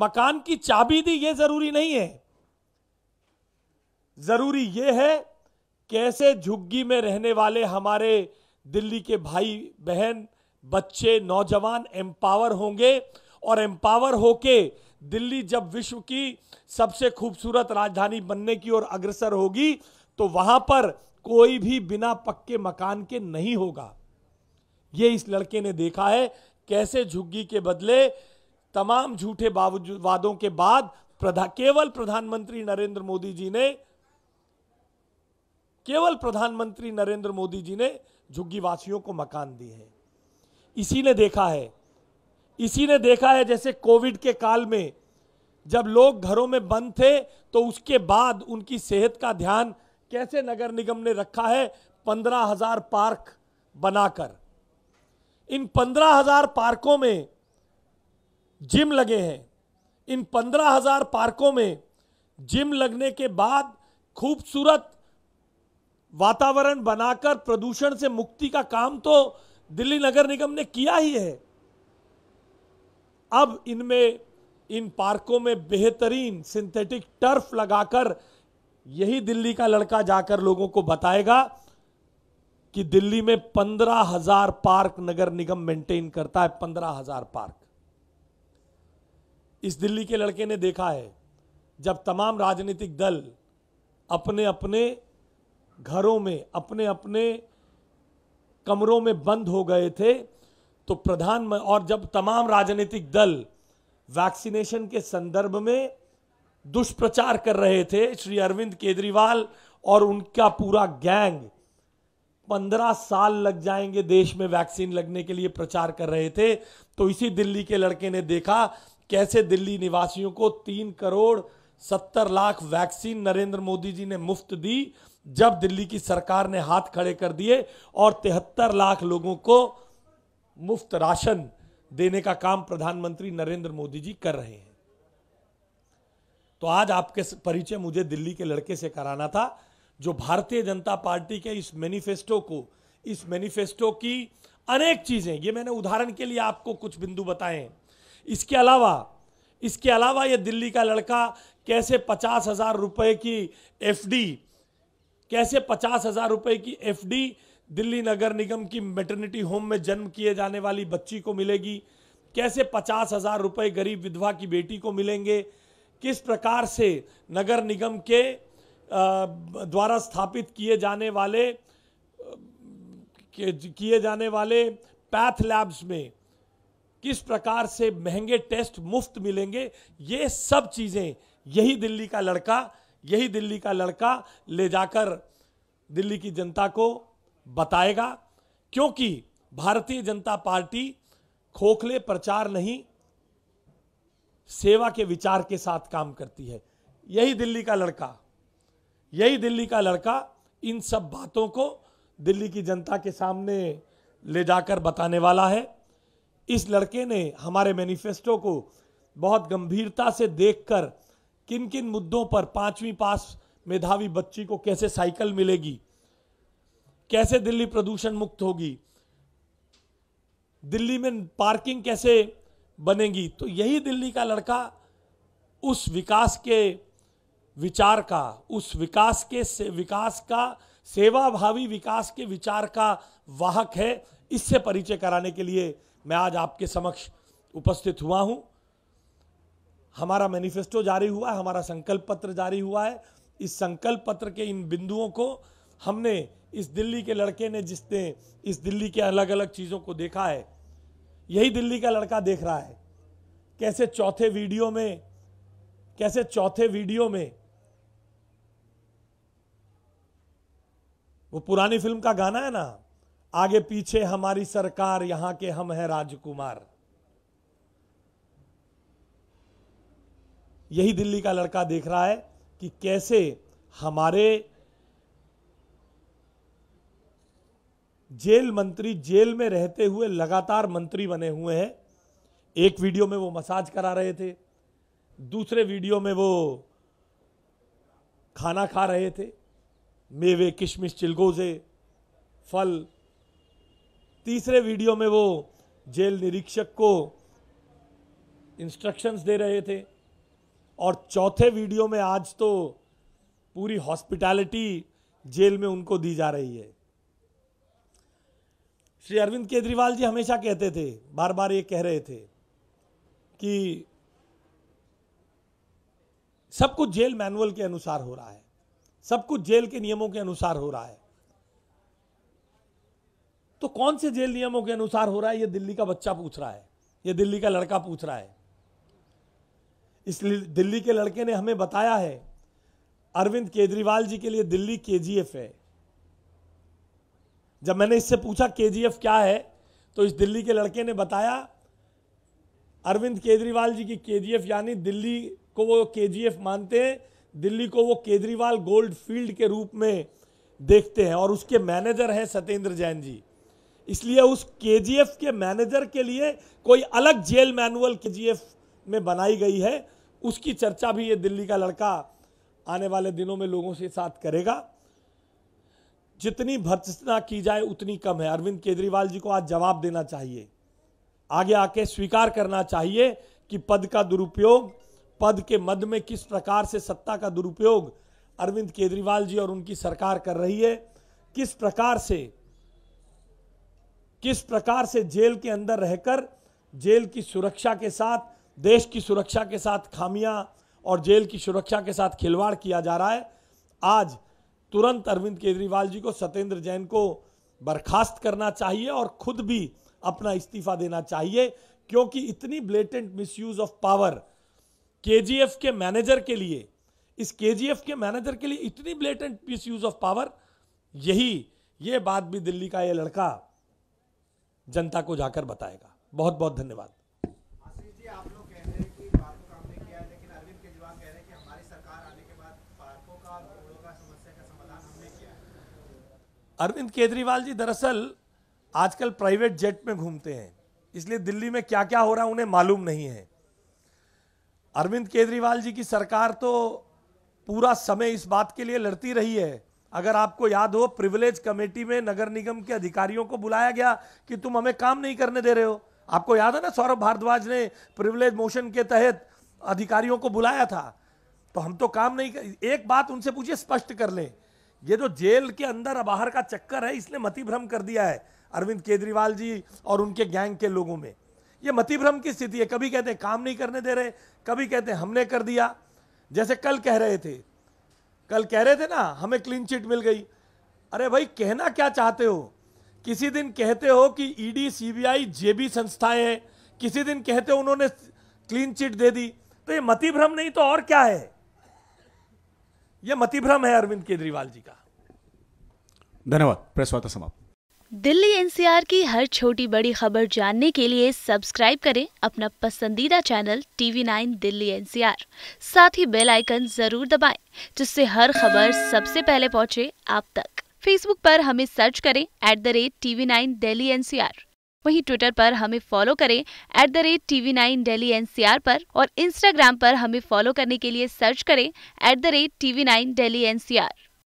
मकान की चाबी दी ये जरूरी नहीं है जरूरी ये है कैसे झुग्गी में रहने वाले हमारे दिल्ली के भाई बहन बच्चे नौजवान एम्पावर होंगे और एम्पावर होके दिल्ली जब विश्व की सबसे खूबसूरत राजधानी बनने की ओर अग्रसर होगी तो वहां पर कोई भी बिना पक्के मकान के नहीं होगा ये इस लड़के ने देखा है कैसे झुग्गी के बदले तमाम झूठे वादों के बाद प्रधा, केवल प्रधानमंत्री नरेंद्र मोदी जी ने केवल प्रधानमंत्री नरेंद्र मोदी जी ने झुग्गी वासियों को मकान दिए हैं इसी ने देखा है इसी ने देखा है जैसे कोविड के काल में जब लोग घरों में बंद थे तो उसके बाद उनकी सेहत का ध्यान कैसे नगर निगम ने रखा है पंद्रह हजार पार्क बनाकर इन पंद्रह हजार पार्कों में जिम लगे हैं इन पंद्रह हजार पार्कों में जिम लगने के बाद खूबसूरत वातावरण बनाकर प्रदूषण से मुक्ति का काम तो दिल्ली नगर निगम ने किया ही है अब इनमें इन पार्कों में बेहतरीन सिंथेटिक टर्फ लगाकर यही दिल्ली का लड़का जाकर लोगों को बताएगा कि दिल्ली में पंद्रह हजार पार्क नगर निगम मेंटेन करता है पंद्रह हजार पार्क इस दिल्ली के लड़के ने देखा है जब तमाम राजनीतिक दल अपने अपने घरों में अपने अपने कमरों में बंद हो गए थे तो प्रधान और जब तमाम राजनीतिक दल वैक्सीनेशन के संदर्भ में दुष्प्रचार कर रहे थे श्री अरविंद केजरीवाल और उनका पूरा गैंग पंद्रह साल लग जाएंगे देश में वैक्सीन लगने के लिए प्रचार कर रहे थे तो इसी दिल्ली के लड़के ने देखा कैसे दिल्ली निवासियों को तीन करोड़ सत्तर लाख वैक्सीन नरेंद्र मोदी जी ने मुफ्त दी जब दिल्ली की सरकार ने हाथ खड़े कर दिए और तिहत्तर लाख लोगों को मुफ्त राशन देने का काम प्रधानमंत्री नरेंद्र मोदी जी कर रहे हैं तो आज आपके परिचय मुझे दिल्ली के लड़के से कराना था जो भारतीय जनता पार्टी के इस मैनिफेस्टो को इस मैनिफेस्टो की अनेक चीजें ये मैंने उदाहरण के लिए आपको कुछ बिंदु बताए हैं इसके अलावा इसके अलावा ये दिल्ली का लड़का कैसे पचास हज़ार रुपये की एफडी कैसे पचास हज़ार रुपये की एफडी दिल्ली नगर निगम की मेटर्निटी होम में जन्म किए जाने वाली बच्ची को मिलेगी कैसे पचास हज़ार रुपये गरीब विधवा की बेटी को मिलेंगे किस प्रकार से नगर निगम के द्वारा स्थापित किए जाने वाले किए जाने वाले पैथ लैब्स में किस प्रकार से महंगे टेस्ट मुफ्त मिलेंगे ये सब चीज़ें यही दिल्ली का लड़का यही दिल्ली का लड़का ले जाकर दिल्ली की जनता को बताएगा क्योंकि भारतीय जनता पार्टी खोखले प्रचार नहीं सेवा के विचार के साथ काम करती है यही दिल्ली का लड़का यही दिल्ली का लड़का इन सब बातों को दिल्ली की जनता के सामने ले जाकर बताने वाला है इस लड़के ने हमारे मैनिफेस्टो को बहुत गंभीरता से देखकर किन किन मुद्दों पर पांचवी पास मेधावी बच्ची को कैसे साइकिल मिलेगी कैसे दिल्ली प्रदूषण मुक्त होगी दिल्ली में पार्किंग कैसे बनेगी तो यही दिल्ली का लड़का उस विकास के विचार का उस विकास के से विकास का सेवाभावी विकास के विचार का वाहक है इससे परिचय कराने के लिए मैं आज आपके समक्ष उपस्थित हुआ हूं हमारा मैनिफेस्टो जारी हुआ है हमारा संकल्प पत्र जारी हुआ है इस संकल्प पत्र के इन बिंदुओं को हमने इस दिल्ली के लड़के ने जिसने इस दिल्ली के अलग अलग चीज़ों को देखा है यही दिल्ली का लड़का देख रहा है कैसे चौथे वीडियो में कैसे चौथे वीडियो में वो पुरानी फिल्म का गाना है ना आगे पीछे हमारी सरकार यहां के हम हैं राजकुमार यही दिल्ली का लड़का देख रहा है कि कैसे हमारे जेल मंत्री जेल में रहते हुए लगातार मंत्री बने हुए हैं एक वीडियो में वो मसाज करा रहे थे दूसरे वीडियो में वो खाना खा रहे थे मेवे किशमिश चिलगोजे फल तीसरे वीडियो में वो जेल निरीक्षक को इंस्ट्रक्शंस दे रहे थे और चौथे वीडियो में आज तो पूरी हॉस्पिटैलिटी जेल में उनको दी जा रही है श्री अरविंद केजरीवाल जी हमेशा कहते थे बार बार ये कह रहे थे कि सब कुछ जेल मैनुअल के अनुसार हो रहा है सब कुछ जेल के नियमों के अनुसार हो रहा है तो कौन से जेल नियमों के अनुसार हो रहा है ये दिल्ली का बच्चा पूछ रहा है ये दिल्ली का लड़का पूछ रहा है इसलिए दिल्ली के लड़के ने हमें बताया है अरविंद केजरीवाल जी के लिए दिल्ली केजीएफ है जब मैंने इससे पूछा केजीएफ क्या है तो इस दिल्ली के लड़के ने बताया अरविंद केजरीवाल जी की केजीएफ यानी दिल्ली को वो केजीएफ मानते हैं दिल्ली को वो केजरीवाल गोल्ड फील्ड के रूप में देखते हैं और उसके मैनेजर हैं सत्येंद्र जैन जी इसलिए उस केजीएफ के मैनेजर के लिए कोई अलग जेल मैनुअल केजीएफ में बनाई गई है उसकी चर्चा भी ये दिल्ली का लड़का आने वाले दिनों में लोगों से साथ करेगा जितनी भर्तना की जाए उतनी कम है अरविंद केजरीवाल जी को आज जवाब देना चाहिए आगे आके स्वीकार करना चाहिए कि पद का दुरुपयोग पद के मद में किस प्रकार से सत्ता का दुरुपयोग अरविंद केजरीवाल जी और उनकी सरकार कर रही है किस प्रकार से किस प्रकार से जेल के अंदर रहकर जेल की सुरक्षा के साथ देश की सुरक्षा के साथ खामियां और जेल की सुरक्षा के साथ खिलवाड़ किया जा रहा है आज तुरंत अरविंद केजरीवाल जी को सत्येंद्र जैन को बर्खास्त करना चाहिए और खुद भी अपना इस्तीफा देना चाहिए क्योंकि इतनी blatant misuse of power KGF के मैनेजर के लिए इस केजीएफ के मैनेजर के लिए इतनी ब्लेटेंट मिसयूज ऑफ पावर यही ये बात भी दिल्ली का ये लड़का जनता को जाकर बताएगा बहुत बहुत धन्यवाद अरविंद केजरीवाल जी दरअसल आजकल प्राइवेट जेट में घूमते हैं इसलिए दिल्ली में क्या क्या हो रहा है उन्हें मालूम नहीं है अरविंद केजरीवाल जी की सरकार तो पूरा समय इस बात के लिए लड़ती रही है अगर आपको याद हो प्रिविलेज कमेटी में नगर निगम के अधिकारियों को बुलाया गया कि तुम हमें काम नहीं करने दे रहे हो आपको याद है ना सौरभ भारद्वाज ने प्रिविलेज मोशन के तहत अधिकारियों को बुलाया था तो हम तो काम नहीं कर एक बात उनसे पूछिए स्पष्ट कर लें ये जो जेल के अंदर बाहर का चक्कर है इसने मति भ्रम कर दिया है अरविंद केजरीवाल जी और उनके गैंग के लोगों में ये मति भ्रम की स्थिति है कभी कहते हैं काम नहीं करने दे रहे कभी कहते हैं हमने कर दिया जैसे कल कह रहे थे कल कह रहे थे ना हमें क्लीन चिट मिल गई अरे भाई कहना क्या चाहते हो किसी दिन कहते हो कि ईडी सीबीआई जेबी संस्थाएं हैं किसी दिन कहते हो उन्होंने क्लीन चिट दे दी तो ये मति भ्रम नहीं तो और क्या है ये मति भ्रम है अरविंद केजरीवाल जी का धन्यवाद प्रेस वार्ता समाप्त दिल्ली एनसीआर की हर छोटी बड़ी खबर जानने के लिए सब्सक्राइब करें अपना पसंदीदा channel TV nine Delhi NCR साथ ही बेल आइकन जरूर दबाएं जिससे हर खबर सबसे पहले पहुंचे आप तक फेसबुक पर हमें सर्च करें at the rate TV nine Delhi NCR वहीं ट्विटर पर हमें फॉलो करें at the rate TV nine Delhi NCR पर और इंस्टाग्राम पर हमें फॉलो करने के लिए सर्च करें at the rate TV nine Delhi NCR